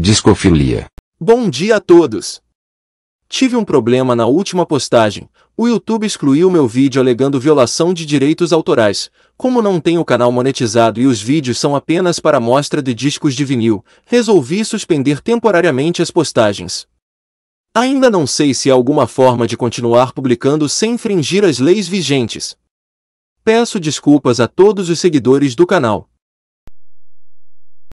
Discofilia. Bom dia a todos! Tive um problema na última postagem. O YouTube excluiu meu vídeo alegando violação de direitos autorais. Como não tenho canal monetizado e os vídeos são apenas para mostra de discos de vinil, resolvi suspender temporariamente as postagens. Ainda não sei se há alguma forma de continuar publicando sem infringir as leis vigentes. Peço desculpas a todos os seguidores do canal.